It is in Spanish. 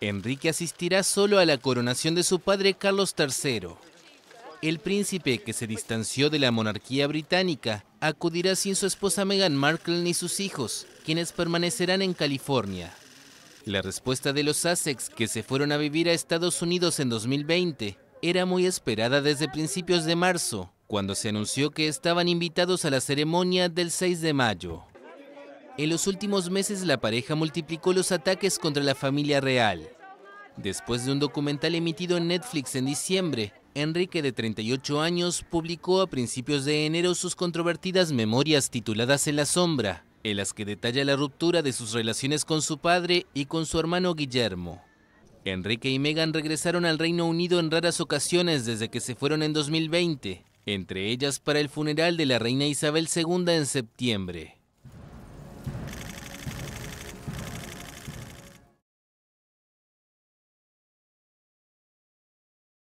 Enrique asistirá solo a la coronación de su padre Carlos III. El príncipe, que se distanció de la monarquía británica, acudirá sin su esposa Meghan Markle ni sus hijos, quienes permanecerán en California. La respuesta de los Sussex, que se fueron a vivir a Estados Unidos en 2020, era muy esperada desde principios de marzo, cuando se anunció que estaban invitados a la ceremonia del 6 de mayo. En los últimos meses la pareja multiplicó los ataques contra la familia real. Después de un documental emitido en Netflix en diciembre, Enrique, de 38 años, publicó a principios de enero sus controvertidas memorias tituladas En la sombra, en las que detalla la ruptura de sus relaciones con su padre y con su hermano Guillermo. Enrique y Meghan regresaron al Reino Unido en raras ocasiones desde que se fueron en 2020, entre ellas para el funeral de la reina Isabel II en septiembre.